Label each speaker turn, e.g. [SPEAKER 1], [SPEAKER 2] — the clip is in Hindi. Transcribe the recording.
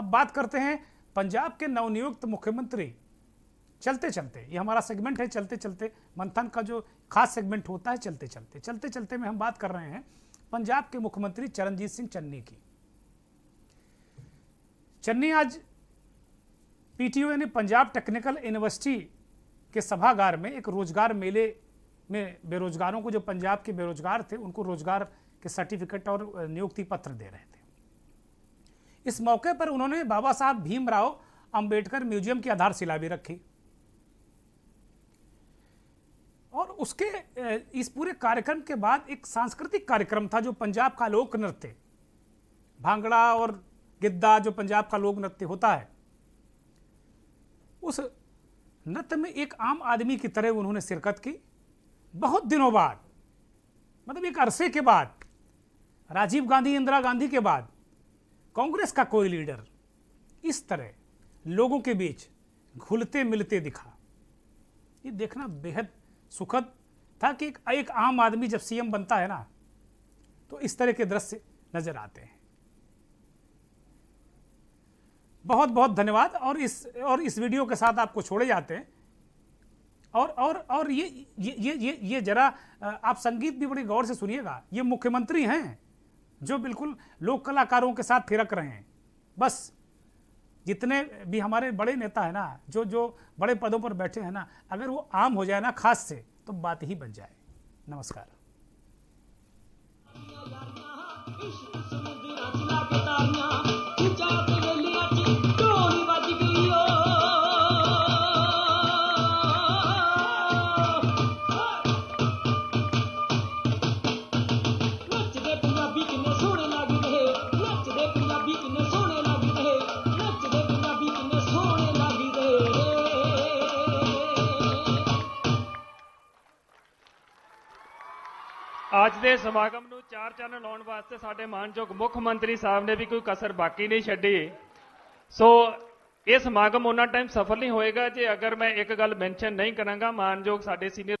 [SPEAKER 1] अब बात करते हैं पंजाब के नवनियुक्त मुख्यमंत्री चलते चलते ये हमारा सेगमेंट है चलते चलते मंथन का जो खास सेगमेंट होता है चलते चलते चलते चलते में हम बात कर रहे हैं पंजाब के मुख्यमंत्री चरणजीत सिंह चन्नी की चन्नी आज पीटीओ यानी पंजाब टेक्निकल यूनिवर्सिटी के सभागार में एक रोजगार मेले में बेरोजगारों को जो पंजाब के बेरोजगार थे उनको रोजगार के सर्टिफिकेट और नियुक्ति पत्र दे रहे थे इस मौके पर उन्होंने बाबा साहब भीमराव अंबेडकर म्यूजियम की आधारशिला भी रखी और उसके इस पूरे कार्यक्रम के बाद एक सांस्कृतिक कार्यक्रम था जो पंजाब का लोक नृत्य भांगड़ा और गिद्दा जो पंजाब का लोक नृत्य होता है उस नृत्य में एक आम आदमी की तरह उन्होंने शिरकत की बहुत दिनों बाद मतलब एक अरसे के बाद राजीव गांधी इंदिरा गांधी के बाद कांग्रेस का कोई लीडर इस तरह लोगों के बीच घुलते मिलते दिखा ये देखना बेहद सुखद था कि एक, एक आम आदमी जब सीएम बनता है ना तो इस तरह के दृश्य नजर आते हैं बहुत बहुत धन्यवाद और इस और इस वीडियो के साथ आपको छोड़े जाते हैं और और और ये ये ये ये, ये जरा आप संगीत भी बड़े गौर से सुनिएगा ये मुख्यमंत्री हैं जो बिल्कुल लोक कलाकारों के साथ थिरक रहे हैं बस जितने भी हमारे बड़े नेता हैं ना जो जो बड़े पदों पर बैठे हैं ना अगर वो आम हो जाए ना खास से तो बात ही बन जाए नमस्कार
[SPEAKER 2] ਅੱਜ ਦੇ ਸਮਾਗਮ ਨੂੰ ਚਾਰ ਚੰਨ ਲਾਉਣ ਵਾਸਤੇ ਸਾਡੇ ਮਾਨਯੋਗ ਮੁੱਖ ਮੰਤਰੀ ਸਾਹਿਬ ਨੇ ਵੀ ਕੋਈ ਕਸਰ ਬਾਕੀ ਨਹੀਂ ਛੱਡੀ ਸੋ ਇਹ ਸਮਾਗਮ ਉਹਨਾਂ ਟਾਈਮ ਸਫਲ ਨਹੀਂ ਹੋਏਗਾ ਜੇ ਅਗਰ ਮੈਂ ਇੱਕ ਗੱਲ ਮੈਂਸ਼ਨ ਨਹੀਂ ਕਰਾਂਗਾ ਮਾਨਯੋਗ ਸਾਡੇ ਸੀਨੀਅਰ